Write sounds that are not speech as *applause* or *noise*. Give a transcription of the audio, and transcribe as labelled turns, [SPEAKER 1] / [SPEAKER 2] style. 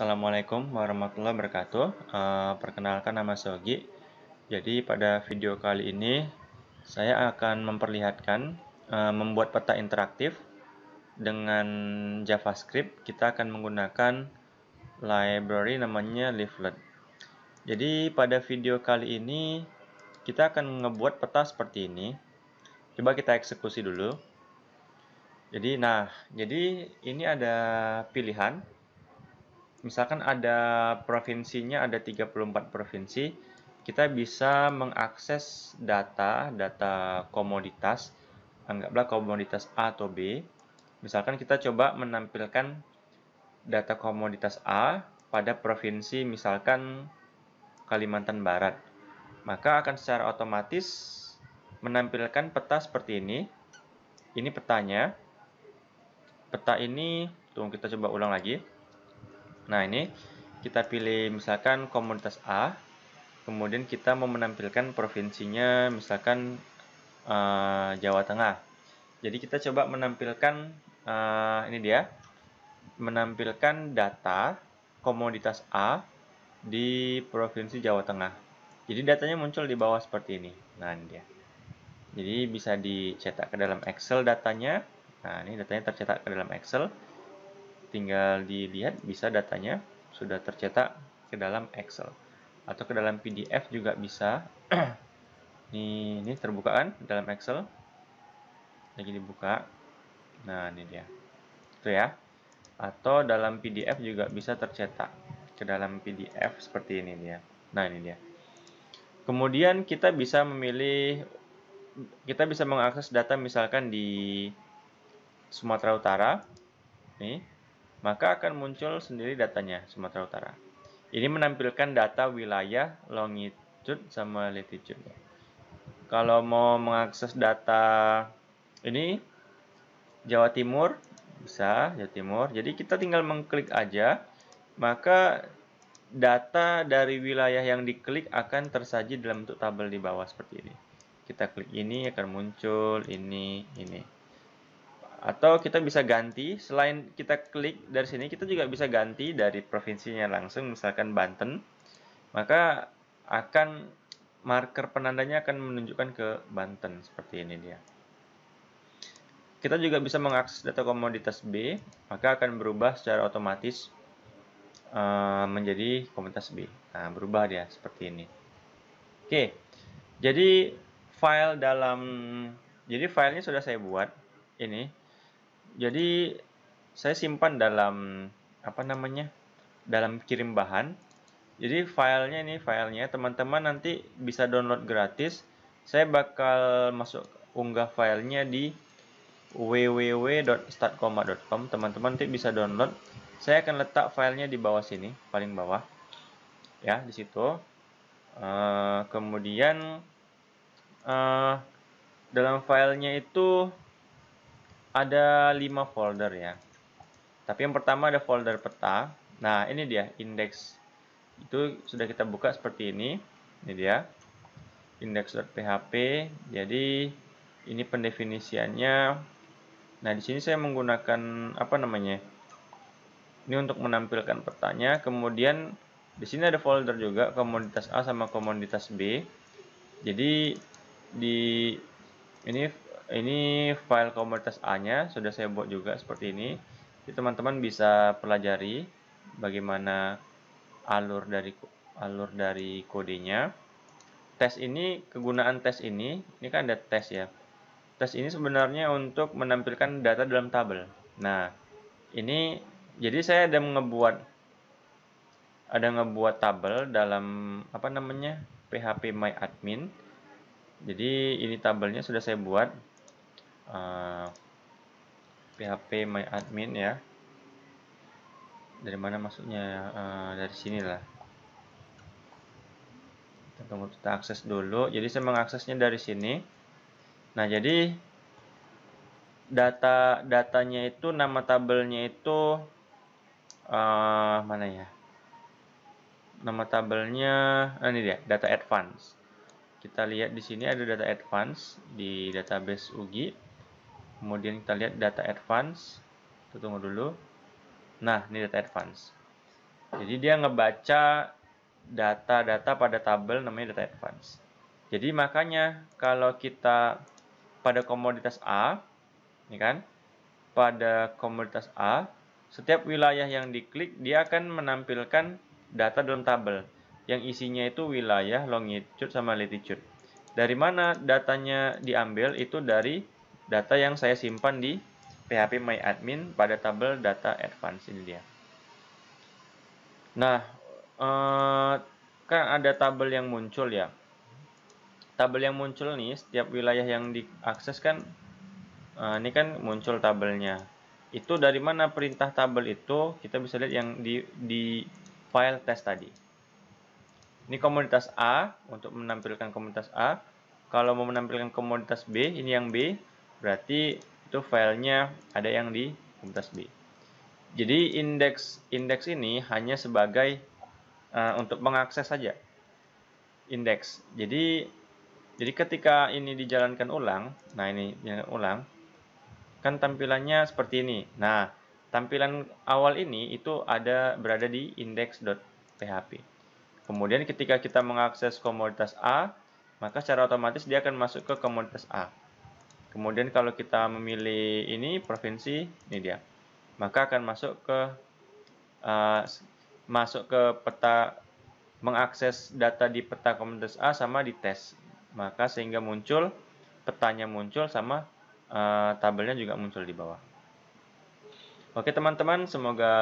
[SPEAKER 1] Assalamualaikum warahmatullahi wabarakatuh. Eh, perkenalkan nama Sogi. Jadi pada video kali ini saya akan memperlihatkan uh, membuat peta interaktif dengan JavaScript. Kita akan menggunakan library namanya Leaflet. Jadi pada video kali ini kita akan ngebuat peta seperti ini. Coba kita eksekusi dulu. Jadi nah, jadi ini ada pilihan misalkan ada provinsinya ada 34 provinsi, kita bisa mengakses data, data komoditas, anggaplah komoditas A atau B. Misalkan kita coba menampilkan data komoditas A pada provinsi misalkan Kalimantan Barat. Maka akan secara otomatis menampilkan peta seperti ini. Ini petanya. Peta ini, tunggu kita coba ulang lagi. Nah, ini kita pilih misalkan komunitas A, kemudian kita mau menampilkan provinsinya misalkan uh, Jawa Tengah. Jadi kita coba menampilkan uh, ini dia, menampilkan data komoditas A di provinsi Jawa Tengah. Jadi datanya muncul di bawah seperti ini. Nah, ini dia. Jadi bisa dicetak ke dalam Excel datanya. Nah, ini datanya tercetak ke dalam Excel tinggal dilihat bisa datanya sudah tercetak ke dalam Excel atau ke dalam PDF juga bisa ini, *clears throat* ini terbuka kan dalam Excel lagi dibuka nah ini dia itu ya atau dalam PDF juga bisa tercetak ke dalam PDF seperti ini dia nah ini dia kemudian kita bisa memilih kita bisa mengakses data misalkan di Sumatera Utara nih maka akan muncul sendiri datanya Sumatera Utara. Ini menampilkan data wilayah longitude sama latitude. Kalau mau mengakses data ini Jawa Timur bisa Jawa Timur. Jadi kita tinggal mengklik aja, maka data dari wilayah yang diklik akan tersaji dalam bentuk tabel di bawah seperti ini. Kita klik ini akan muncul ini ini atau kita bisa ganti selain kita klik dari sini kita juga bisa ganti dari provinsinya langsung misalkan Banten maka akan marker penandanya akan menunjukkan ke Banten seperti ini dia kita juga bisa mengakses data komoditas B maka akan berubah secara otomatis eh, menjadi komoditas B nah berubah dia seperti ini oke jadi file dalam jadi filenya sudah saya buat ini jadi saya simpan dalam apa namanya dalam kirim bahan jadi filenya ini filenya teman-teman nanti bisa download gratis saya bakal masuk unggah filenya di www.startkoma.com teman-teman nanti bisa download saya akan letak filenya di bawah sini paling bawah ya di situ uh, kemudian uh, dalam filenya itu ada 5 folder ya. Tapi yang pertama ada folder peta. Nah, ini dia index. Itu sudah kita buka seperti ini. Ini dia. index.php. Jadi ini pendefinisiannya. Nah, di sini saya menggunakan apa namanya? Ini untuk menampilkan petanya. Kemudian di sini ada folder juga komoditas A sama komoditas B. Jadi di ini ini file komunitas A nya sudah saya buat juga seperti ini jadi teman-teman bisa pelajari bagaimana alur dari alur dari kodenya tes ini kegunaan tes ini ini kan ada tes ya tes ini sebenarnya untuk menampilkan data dalam tabel nah ini jadi saya ada ngebuat ada ngebuat tabel dalam apa namanya PHP my admin jadi ini tabelnya sudah saya buat PHP eh, my admin ya dari mana maksudnya uh, dari sinilah kita tunggu kita akses dulu jadi saya mengaksesnya dari sini nah jadi data datanya itu nama tabelnya itu uh, mana ya nama tabelnya ah, ini dia data advance kita lihat di sini ada data advance di database UGI kemudian kita lihat data advance kita tunggu dulu nah ini data advance jadi dia ngebaca data-data pada tabel namanya data advance jadi makanya kalau kita pada komoditas A ini ya kan pada komoditas A setiap wilayah yang diklik dia akan menampilkan data dalam tabel yang isinya itu wilayah longitude sama latitude. Dari mana datanya diambil itu dari data yang saya simpan di PHP My Admin pada tabel data advance ini dia. Nah, eh, kan ada tabel yang muncul ya. Tabel yang muncul nih, setiap wilayah yang diakses kan, eh, ini kan muncul tabelnya. Itu dari mana perintah tabel itu, kita bisa lihat yang di, di file test tadi. Ini komunitas A, untuk menampilkan komunitas A. Kalau mau menampilkan komunitas B, ini yang B berarti itu filenya ada yang di komunitas B. Jadi indeks indeks ini hanya sebagai uh, untuk mengakses saja indeks. Jadi jadi ketika ini dijalankan ulang, nah ini dijalankan ulang, kan tampilannya seperti ini. Nah tampilan awal ini itu ada berada di index.php. Kemudian ketika kita mengakses komoditas A, maka secara otomatis dia akan masuk ke komoditas A. Kemudian kalau kita memilih ini provinsi, ini dia. Maka akan masuk ke uh, masuk ke peta mengakses data di peta komunitas A sama di tes. Maka sehingga muncul petanya muncul sama uh, tabelnya juga muncul di bawah. Oke teman-teman, semoga